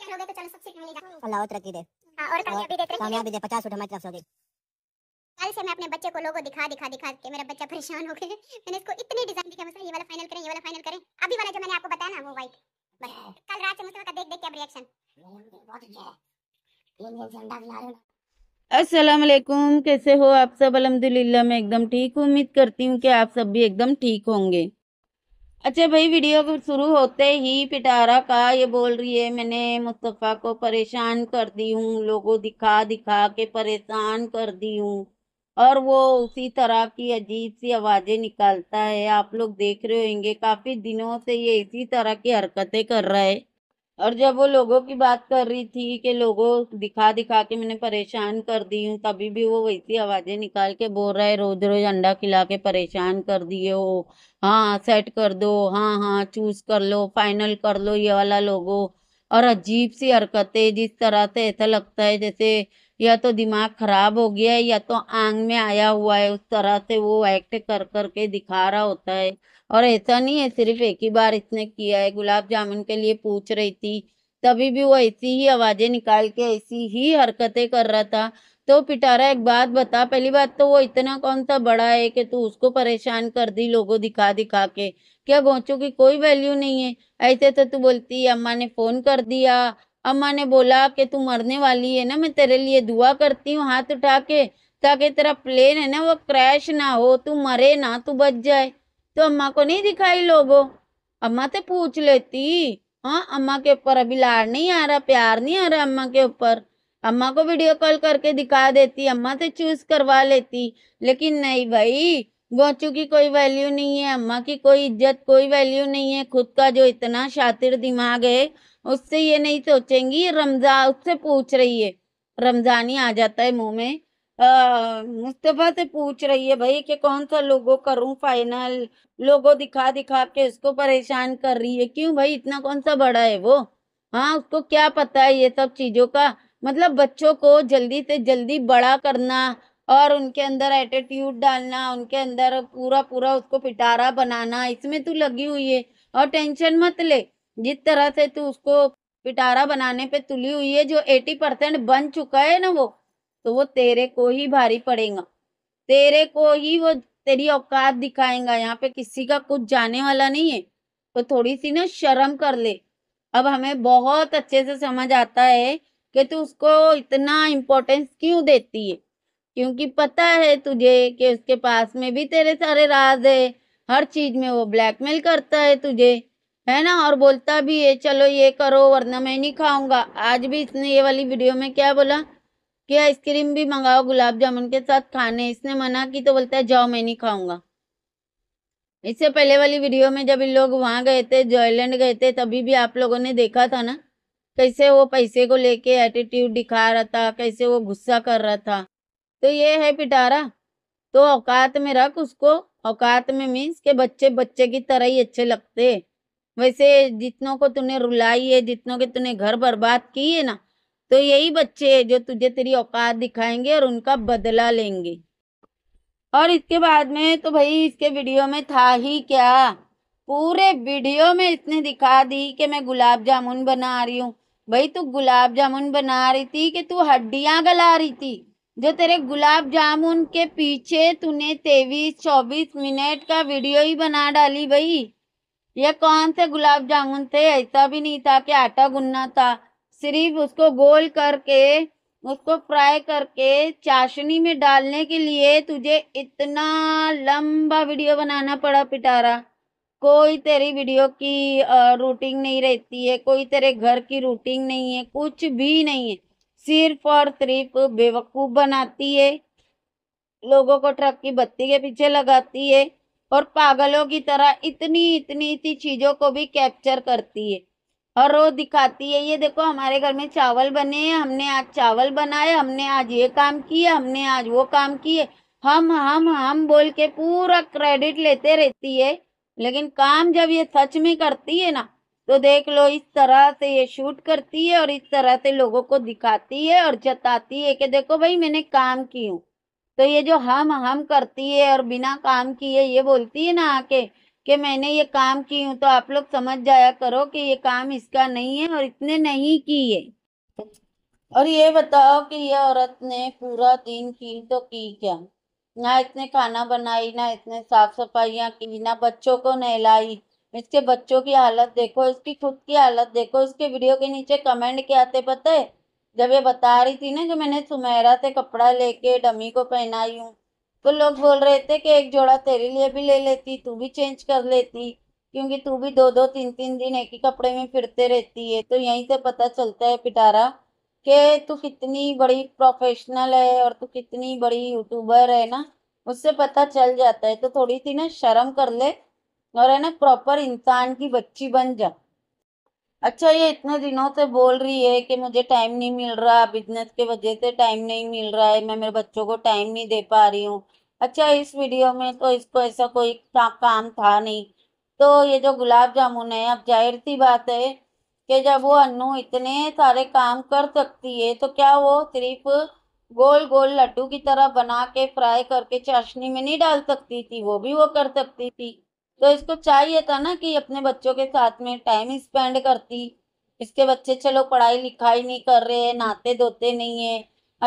सबसे हाँ, पचास हमारी तरफ से कल से मैं अपने बच्चे को लोगों दिखा दिखा दिखा के मेरा बच्चा परेशान हो गया मैंने इसको इतने डिजाइन मतलब ये वाला फाइनल करें ये वाला फाइनल करें अभी वाला जो मैंने आपको बताया ना वो वाइट कल रात से का देख देख के रिएक्शन अस्सलाम वालेकुम कैसे हो आप सब अलहमदुल्ला मैं एकदम ठीक हूँ उम्मीद करती हूँ कि आप सब भी एकदम ठीक होंगे अच्छा भाई वीडियो शुरू होते ही पिटारा का ये बोल रही है मैंने मुस्तफ़ा को परेशान कर दी हूँ लोगों दिखा दिखा के परेशान कर दी हूँ और वो उसी तरह की अजीब सी आवाज़ें निकालता है आप लोग देख रहे होंगे काफ़ी दिनों से ये इसी तरह की हरकतें कर रहा है और जब वो लोगों की बात कर रही थी कि लोगों दिखा दिखा के मैंने परेशान कर दी हूँ तभी भी वो वैसी आवाज़ें निकाल के बोल रहा है रोज रोज अंडा खिला के परेशान कर दिए हो हाँ सेट कर दो हाँ हाँ चूज कर लो फाइनल कर लो ये वाला लोगो और अजीब सी हरकतें जिस तरह से ऐसा लगता है जैसे या तो दिमाग खराब हो गया है या तो आंग में आया हुआ है उस तरह से वो एक्ट कर कर के दिखा रहा होता है और ऐसा नहीं है सिर्फ एक ही बार इसने किया है गुलाब जामुन के लिए पूछ रही थी तभी भी वो ऐसी ही आवाज़ें निकाल के ऐसी ही हरकतें कर रहा था तो पिटारा एक बात बता पहली बात तो वो इतना कौन सा बड़ा है कि तू उसको परेशान कर दी लोगों दिखा दिखा के क्या गोचो की कोई वैल्यू नहीं है ऐसे तो तू बोलती अम्मा ने फ़ोन कर दिया अम्मा ने बोला कि तू मरने वाली है ना मैं तेरे लिए दुआ करती हूँ हाथ उठा के ताकि तेरा प्लेन है ना वो क्रैश ना हो तू मरे ना तू बच जाए तो अम्मा को नहीं दिखाई लोगों अम्मा से तो पूछ लेती हाँ अम्मा के ऊपर अभी लाड़ नहीं आ रहा प्यार नहीं आ रहा अम्मा के ऊपर अम्मा को वीडियो कॉल करके दिखा देती अम्मा से चूज करवा लेती लेकिन नहीं भाई गोचू की कोई वैल्यू नहीं है अम्मा की कोई इज्जत कोई वैल्यू नहीं है खुद का जो इतना शातिर दिमाग है उससे ये नहीं सोचेंगी रमजान उससे पूछ रही है रमजान ही आ जाता है मुंह में मुस्तफ़ा से तो पूछ रही है भाई कि कौन सा लोगो करूं फाइनल लोगो दिखा दिखा के उसको परेशान कर रही है क्यों भाई इतना कौन सा बड़ा है वो हाँ उसको क्या पता है ये सब चीज़ों का मतलब बच्चों को जल्दी से जल्दी बड़ा करना और उनके अंदर एटीट्यूड डालना उनके अंदर पूरा पूरा उसको पिटारा बनाना इसमें तू लगी हुई है और टेंशन मत ले जिस तरह से तू उसको पिटारा बनाने पे तुली हुई है जो एटी परसेंट बन चुका है ना वो तो वो तेरे को ही भारी पड़ेगा तेरे को ही वो तेरी औकात दिखाएगा यहाँ पे किसी का कुछ जाने वाला नहीं है तो थोड़ी सी ना शर्म कर ले अब हमें बहुत अच्छे से समझ आता है कि तू उसको इतना इम्पोर्टेंस क्यों देती है क्योंकि पता है तुझे कि उसके पास में भी तेरे सारे राज है हर चीज में वो ब्लैकमेल करता है तुझे है ना और बोलता भी है चलो ये करो वरना मैं नहीं खाऊंगा आज भी इसने ये वाली वीडियो में क्या बोला कि आइसक्रीम भी मंगाओ गुलाब जामुन के साथ खाने इसने मना की तो बोलता है जाओ मैं नहीं खाऊंगा इससे पहले वाली वीडियो में जब इन लोग वहाँ गए थे जॉयलैंड गए थे तभी भी आप लोगों ने देखा था ना कैसे वो पैसे को लेके एटीट्यूड दिखा रहा था कैसे वो गुस्सा कर रहा था तो ये है पिटारा तो औकात में रख उसको औकात में मीन्स के बच्चे बच्चे की तरह ही अच्छे लगते वैसे जितनों को तूने रुलाई है जितनों के तूने घर बर्बाद की है ना तो यही बच्चे जो तुझे तेरी औकात दिखाएंगे और उनका बदला लेंगे और इसके बाद में तो भाई इसके वीडियो में था ही क्या पूरे वीडियो में इसने दिखा दी कि मैं गुलाब जामुन बना रही हूँ भाई तू गुलाब जामुन बना रही थी कि तू हड्डियाँ गला रही थी जो तेरे गुलाब जामुन के पीछे तूने तेईस चौबीस मिनट का वीडियो ही बना डाली भाई ये कौन से गुलाब जामुन थे ऐसा भी नहीं था कि आटा गुनना था सिर्फ उसको गोल करके उसको फ्राई करके चाशनी में डालने के लिए तुझे इतना लंबा वीडियो बनाना पड़ा पिटारा कोई तेरी वीडियो की रूटिंग नहीं रहती है कोई तेरे घर की रूटिंग नहीं है कुछ भी नहीं है सिर्फ और सिर्फ बेवकूफ़ बनाती है लोगों को ट्रक की बत्ती के पीछे लगाती है और पागलों की तरह इतनी इतनी इतनी चीज़ों को भी कैप्चर करती है और रोज दिखाती है ये देखो हमारे घर में चावल बने हैं हमने आज चावल बनाए हमने आज ये काम किया हमने आज वो काम किए हम हम हम बोल के पूरा क्रेडिट लेते रहती है लेकिन काम जब ये सच में करती है ना तो देख लो इस तरह से ये शूट करती है और इस तरह से लोगों को दिखाती है और जताती है कि देखो भाई मैंने काम की हूँ तो ये जो हम हम करती है और बिना काम किए ये बोलती है ना आके कि मैंने ये काम की हूँ तो आप लोग समझ जाया करो कि ये काम इसका नहीं है और इसने नहीं की है और ये बताओ कि ये औरत ने पूरा दिन की तो की क्या ना इसने खाना बनाई ना इसने साफ सफाइयाँ की ना बच्चों को नहलाई इसके बच्चों की हालत देखो इसकी खुद की हालत देखो इसके वीडियो के नीचे कमेंट क्या आते पता है जब ये बता रही थी ना कि मैंने सुमेरा से कपड़ा लेके डमी को पहनाई हूँ तो लोग बोल रहे थे कि एक जोड़ा तेरे लिए भी ले लेती तू भी चेंज कर लेती क्योंकि तू भी दो दो तीन तीन दिन एक ही कपड़े में फिरते रहती है तो यहीं से पता चलता है पिटारा कि तू कितनी बड़ी प्रोफेशनल है और तू कितनी बड़ी यूट्यूबर है ना उससे पता चल जाता है तो थोड़ी सी ना शर्म कर ले और है ना प्रॉपर इंसान की बच्ची बन जा अच्छा ये इतने दिनों से बोल रही है कि मुझे टाइम नहीं मिल रहा बिजनेस के वजह से टाइम नहीं मिल रहा है मैं मेरे बच्चों को टाइम नहीं दे पा रही हूँ अच्छा इस वीडियो में तो इसको ऐसा कोई काम था नहीं तो ये जो गुलाब जामुन है अब जाहिर सी बात है कि जब वो अनु इतने सारे काम कर सकती है तो क्या वो सिर्फ गोल गोल लड्डू की तरह बना के फ्राई करके चाशनी में नहीं डाल सकती थी वो भी वो कर सकती थी तो इसको चाहिए था ना कि अपने बच्चों के साथ में टाइम स्पेंड करती इसके बच्चे चलो पढ़ाई लिखाई नहीं कर रहे हैं नहाते धोते नहीं है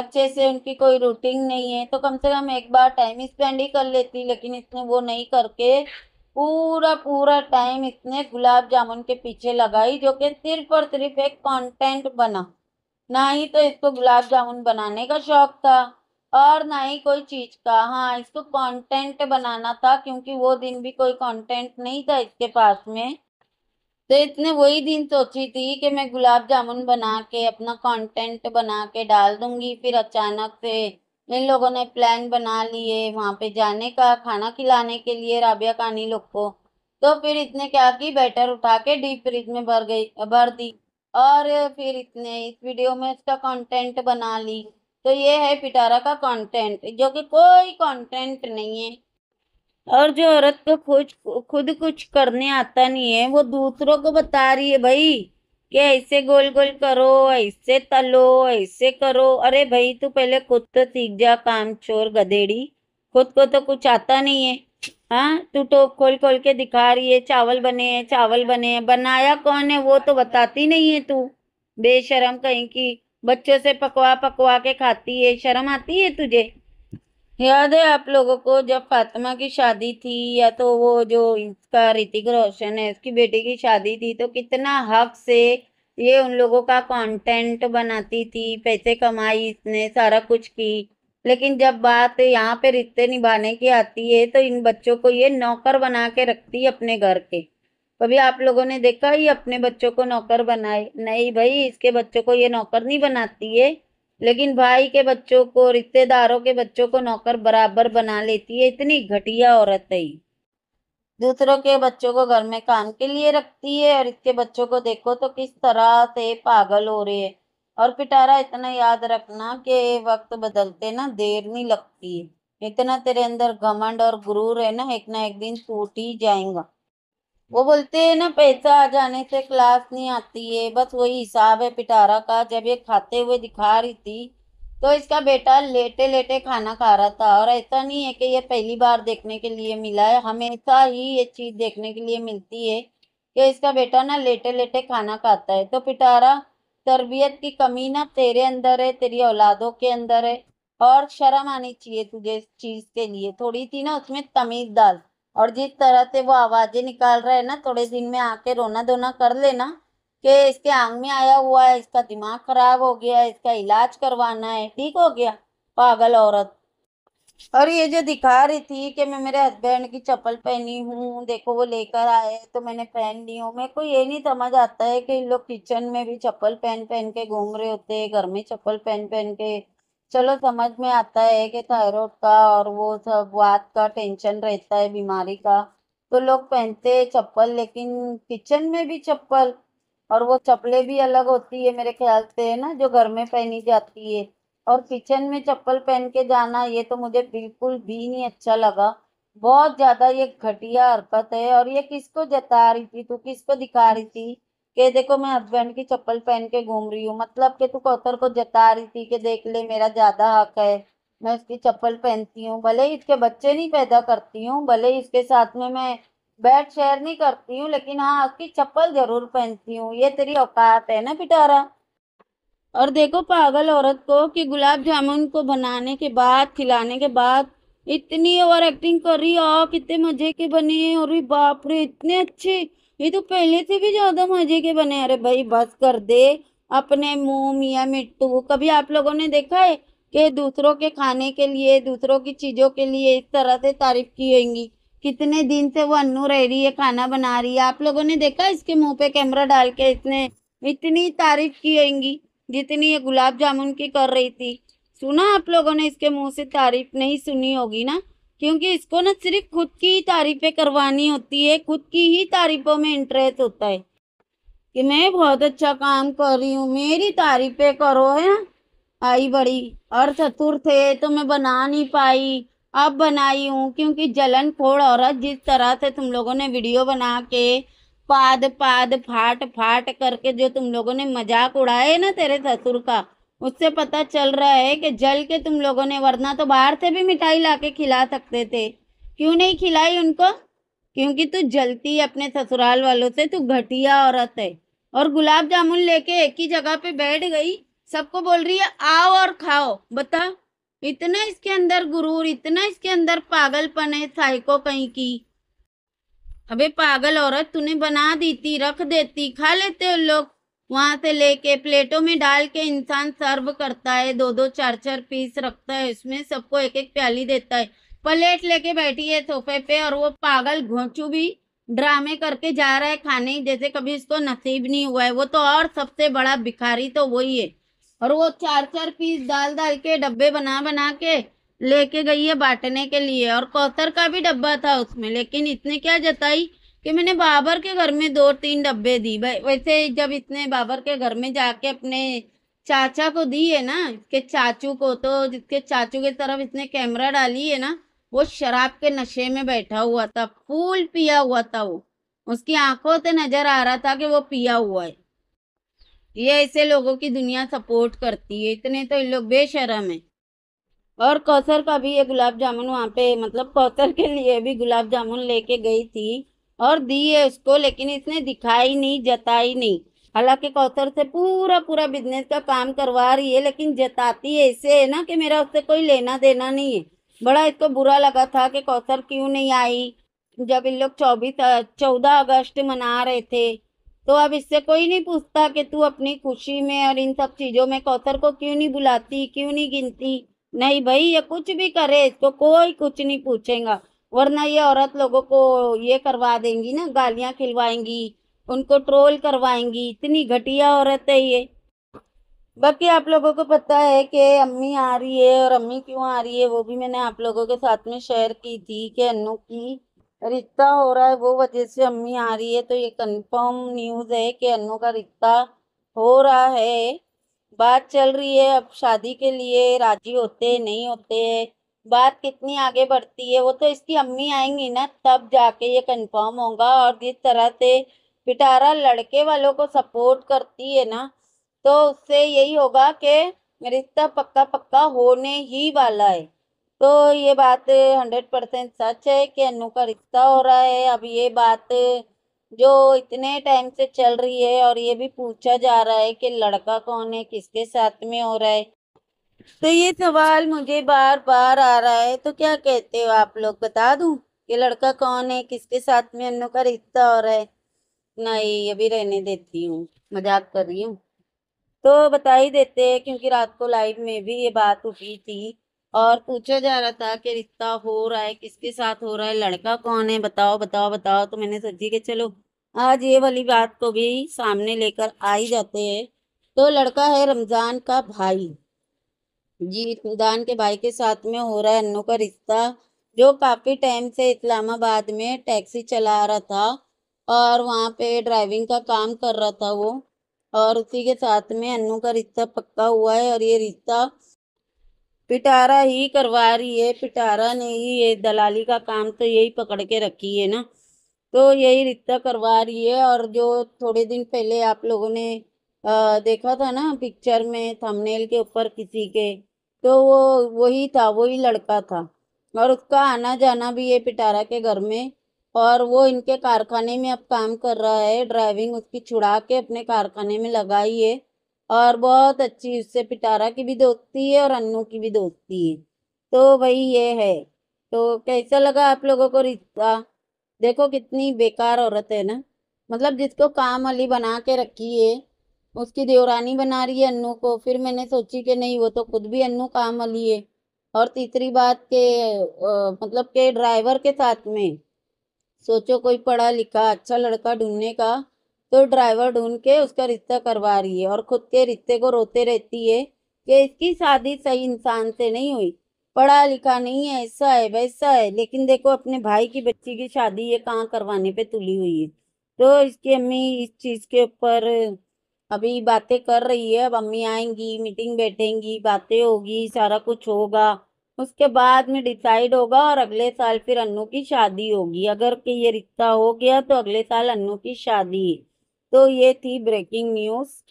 अच्छे से उनकी कोई रूटीन नहीं है तो कम से कम एक बार टाइम स्पेंड ही कर लेती लेकिन इसने वो नहीं करके पूरा पूरा टाइम इसने गुलाब जामुन के पीछे लगाई जो कि सिर्फ और सिर्फ एक कंटेंट बना ना ही तो इसको गुलाब जामुन बनाने का शौक था और ना ही कोई चीज का हाँ इसको कंटेंट बनाना था क्योंकि वो दिन भी कोई कंटेंट नहीं था इसके पास में तो इतने वही दिन सोची थी कि मैं गुलाब जामुन बना के अपना कंटेंट बना के डाल दूंगी फिर अचानक से इन लोगों ने प्लान बना लिए वहाँ पे जाने का खाना खिलाने के लिए राबिया कानी लोग को तो फिर इतने क्या की बैटर उठा के डीप फ्रिज में भर गई भर दी और फिर इतने इस वीडियो में इसका कंटेंट बना ली तो ये है पिटारा का कंटेंट जो कि कोई कंटेंट नहीं है और जो औरत को खुद खुद कुछ करने आता नहीं है वो दूसरों को बता रही है भाई कि ऐसे गोल गोल करो ऐसे तलो ऐसे करो अरे भाई तू पहले खुद तो सीख जा काम चोर गधेड़ी खुद को तो कुछ आता नहीं है हाँ तू तो खोल खोल के दिखा रही है चावल बने हैं चावल बने हैं बनाया कौन है वो तो बताती नहीं है तू बेशरम कहीं की बच्चों से पकवा पकवा के खाती है शर्म आती है तुझे याद है आप लोगों को जब फातिमा की शादी थी या तो वो जो इसका ऋतिक रोशन है उसकी बेटी की शादी थी तो कितना हक से ये उन लोगों का कंटेंट बनाती थी पैसे कमाई इसने सारा कुछ की लेकिन जब बात यहाँ पे रिश्ते निभाने की आती है तो इन बच्चों को ये नौकर बना के रखती है अपने घर के कभी आप लोगों ने देखा ही अपने बच्चों को नौकर बनाए नहीं भाई इसके बच्चों को ये नौकर नहीं बनाती है लेकिन भाई के बच्चों को रिश्तेदारों के बच्चों को नौकर बराबर बना लेती है इतनी घटिया औरत है दूसरों के बच्चों को घर में काम के लिए रखती है और इसके बच्चों को देखो तो किस तरह से पागल हो रहे है और पिटारा इतना याद रखना कि वक्त बदलते ना देर नहीं लगती है इतना तेरे अंदर घमंड और गुरूर है ना एक ना एक दिन टूट ही जाएगा वो बोलते हैं ना पैसा आ जाने से क्लास नहीं आती है बस वही हिसाब है पिटारा का जब ये खाते हुए दिखा रही थी तो इसका बेटा लेटे लेटे खाना खा रहा था और ऐसा नहीं है कि ये पहली बार देखने के लिए मिला है हमेशा ही ये चीज़ देखने के लिए मिलती है कि इसका बेटा ना लेटे लेटे खाना खाता है तो पिटारा तरबियत की कमी ना तेरे अंदर है तेरी औलादों के अंदर है और शर्म आनी चाहिए तुझे इस चीज़ के लिए थोड़ी सी ना उसमें तमीज़ डाल और जिस तरह से वो आवाज़ें निकाल रहे हैं ना थोड़े दिन में आके रोना धोना कर लेना कि इसके आंग में आया हुआ है इसका दिमाग खराब हो गया है इसका इलाज करवाना है ठीक हो गया पागल औरत और ये जो दिखा रही थी कि मैं मेरे हस्बैंड की चप्पल पहनी हूँ देखो वो लेकर आए तो मैंने पहन ली हूँ मेरे को ये नहीं समझ आता है कि लोग किचन में भी चप्पल पहन पहन के घूम रहे होते हैं घर में चप्पल पहन पहन के चलो समझ में आता है कि थायराइड का और वो सब बात का टेंशन रहता है बीमारी का तो लोग पहनते हैं चप्पल लेकिन किचन में भी चप्पल और वो चप्पलें भी अलग होती है मेरे ख्याल से है ना जो घर में पहनी जाती है और किचन में चप्पल पहन के जाना ये तो मुझे बिल्कुल भी नहीं अच्छा लगा बहुत ज़्यादा ये घटिया हरकत है और ये किसको जता रही थी तू किसको दिखा रही थी कि देखो मैं हस्बैंड की चप्पल पहन के घूम रही हूँ मतलब कि तू कौतर को जता रही थी कि देख ले मेरा ज़्यादा हक है मैं उसकी चप्पल पहनती हूँ भले ही इसके बच्चे नहीं पैदा करती हूँ भले ही इसके साथ में मैं बेड शेयर नहीं करती हूँ लेकिन हाँ उसकी चप्पल ज़रूर पहनती हूँ ये तेरी औकात है ना पिटारा और देखो पागल औरत को कि गुलाब जामुन को बनाने के बाद खिलाने के बाद इतनी ओवर एक्टिंग कर रही आप इतने मज़े के बने और बाप रे इतने अच्छे ये तो पहले से भी ज़्यादा मजे के बने अरे भाई बस कर दे अपने मुँह मियाँ मिट्टू कभी आप लोगों ने देखा है कि दूसरों के खाने के लिए दूसरों की चीज़ों के लिए इस तरह से तारीफ की होगी कितने दिन से वो अन्नू रह रही है खाना बना रही है आप लोगों ने देखा इसके मुंह पे कैमरा डाल के इसने इतनी तारीफ की होगी जितनी ये गुलाब जामुन की कर रही थी सुना आप लोगों ने इसके मुंह से तारीफ नहीं सुनी होगी ना क्योंकि इसको ना सिर्फ खुद की ही तारीफें करवानी होती है खुद की ही तारीफों में इंटरेस्ट होता है कि मैं बहुत अच्छा काम कर रही हूँ मेरी तारीफें करो है ना आई बड़ी और ससुर थे तो मैं बना नहीं पाई अब बनाई हूँ क्योंकि जलन फोड़ औरत जिस तरह से तुम लोगों ने वीडियो बना के पाद पाद फाट फाट करके जो तुम लोगों ने मजाक उड़ाए ना तेरे ससुर का उससे पता चल रहा है कि जल के तुम लोगों ने वरना तो बाहर से भी मिठाई लाके खिला सकते थे क्यों नहीं खिलाई उनको क्योंकि तू जलती है अपने ससुराल वालों से तू घटिया औरत है और गुलाब जामुन लेके एक ही जगह पे बैठ गई सबको बोल रही है आओ और खाओ बता इतना इसके अंदर गुरूर इतना इसके अंदर पागलपन है साइको कहीं की अबे पागल औरत तूने बना दी थी रख देती खा लेते लोग वहाँ से लेके प्लेटों में डाल के इंसान सर्व करता है दो दो चार चार पीस रखता है उसमें सबको एक एक प्याली देता है प्लेट लेके बैठी है सोफे पे और वो पागल घोंचू भी ड्रामे करके जा रहा है खाने जैसे कभी इसको नसीब नहीं हुआ है वो तो और सबसे बड़ा भिखारी तो वही है और वो चार चार पीस डाल डाल के डब्बे बना बना के लेके गई है बांटने के लिए और कौतर का भी डब्बा था उसमें लेकिन इसने क्या जताई कि मैंने बाबर के घर में दो तीन डब्बे दी वैसे जब इसने बाबर के घर में जाके अपने चाचा को दी है ना इसके चाचू को तो जिसके चाचू के तरफ इसने कैमरा डाली है ना वो शराब के नशे में बैठा हुआ था फूल पिया हुआ था वो उसकी आंखों से नजर आ रहा था कि वो पिया हुआ है ये ऐसे लोगों की दुनिया सपोर्ट करती है इतने तो इन लोग बेशरम है और कौसर का भी ये गुलाब जामुन वहाँ पे मतलब कौसर के लिए भी गुलाब जामुन लेके गई थी और दी है उसको लेकिन इसने दिखाई नहीं जताई नहीं हालांकि कौतर से पूरा पूरा बिजनेस का काम करवा रही है लेकिन जताती है इसे है ना कि मेरा उससे कोई लेना देना नहीं है बड़ा इसको बुरा लगा था कि कौसर क्यों नहीं आई जब इन लोग चौबीस चौदह अगस्त मना रहे थे तो अब इससे कोई नहीं पूछता कि तू अपनी खुशी में और इन सब चीज़ों में कौसर को क्यों नहीं बुलाती क्यों नहीं गिनती नहीं भाई ये कुछ भी करे इसको कोई कुछ नहीं पूछेगा वरना ये औरत लोगों को ये करवा देंगी ना गालियाँ खिलवाएंगी उनको ट्रोल करवाएंगी इतनी घटिया औरत है ये बाकी आप लोगों को पता है कि अम्मी आ रही है और अम्मी क्यों आ रही है वो भी मैंने आप लोगों के साथ में शेयर की थी कि अनु की रिश्ता हो रहा है वो वजह से अम्मी आ रही है तो ये कंफर्म न्यूज़ है कि अनु का रिश्ता हो रहा है बात चल रही है अब शादी के लिए राजी होते नहीं होते बात कितनी आगे बढ़ती है वो तो इसकी अम्मी आएंगी ना तब जाके ये कंफर्म होगा और जिस तरह से पिटारा लड़के वालों को सपोर्ट करती है ना तो उससे यही होगा कि रिश्ता पक्का पक्का होने ही वाला है तो ये बात हंड्रेड परसेंट सच है कि अनु का रिश्ता हो रहा है अब ये बात जो इतने टाइम से चल रही है और ये भी पूछा जा रहा है कि लड़का कौन है किसके साथ में हो रहा है तो ये सवाल मुझे बार बार आ रहा है तो क्या कहते हो आप लोग बता दूं कि लड़का कौन है किसके साथ में हम का रिश्ता हो रहा है नहीं अभी रहने देती हूँ मजाक कर रही हूँ तो बता ही देते हैं क्योंकि रात को लाइव में भी ये बात उठी थी और पूछा जा रहा था कि रिश्ता हो रहा है किसके साथ हो रहा है लड़का कौन है बताओ बताओ बताओ तो मैंने सोची कि चलो आज ये वाली बात को भी सामने लेकर आ ही जाते हैं तो लड़का है रमज़ान का भाई जी के भाई के साथ में हो रहा है अन्नू का रिश्ता जो काफ़ी टाइम से इस्लामाबाद में टैक्सी चला रहा था और वहाँ पे ड्राइविंग का काम कर रहा था वो और उसी के साथ में अन्नू का रिश्ता पक्का हुआ है और ये रिश्ता पिटारा ही करवा रही है पिटारा ने ही ये दलाली का काम तो यही पकड़ के रखी है ना तो यही रिश्ता करवा रही है और जो थोड़े दिन पहले आप लोगों ने आ, देखा था ना पिक्चर में थंबनेल के ऊपर किसी के तो वो वही था वही लड़का था और उसका आना जाना भी है पिटारा के घर में और वो इनके कारखाने में अब काम कर रहा है ड्राइविंग उसकी छुड़ा के अपने कारखाने में लगाई है और बहुत अच्छी उससे पिटारा की भी दोस्ती है और अन्नू की भी दोस्ती है तो वही ये है तो कैसा लगा आप लोगों को रिश्ता देखो कितनी बेकार औरत है ना मतलब जिसको काम वाली बना के रखी है उसकी देवरानी बना रही है अन्नू को फिर मैंने सोची कि नहीं वो तो खुद भी अन्नू काम वाली है और तीसरी बात के आ, मतलब के ड्राइवर के साथ में सोचो कोई पढ़ा लिखा अच्छा लड़का ढूंढने का तो ड्राइवर ढूंढ के उसका रिश्ता करवा रही है और खुद के रिश्ते को रोते रहती है कि इसकी शादी सही इंसान से नहीं हुई पढ़ा लिखा नहीं है ऐसा है वैसा है लेकिन देखो अपने भाई की बच्ची की शादी ये कहाँ करवाने पे तुली हुई है तो इसकी अम्मी इस चीज़ के ऊपर अभी बातें कर रही है अब अम्मी आएंगी मीटिंग बैठेंगी बातें होगी सारा कुछ होगा उसके बाद में डिसाइड होगा और अगले साल फिर अन्नू की शादी होगी अगर कि ये रिश्ता हो गया तो अगले साल अन्नू की शादी तो ये थी ब्रेकिंग न्यूज़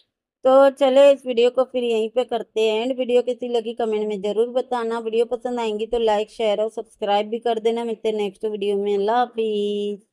तो चले इस वीडियो को फिर यहीं पे करते हैं एंड वीडियो कैसी लगी कमेंट में ज़रूर बताना वीडियो पसंद आएंगी तो लाइक शेयर और सब्सक्राइब भी कर देना मिलते नेक्स्ट वीडियो में अल्लाह हाफिज़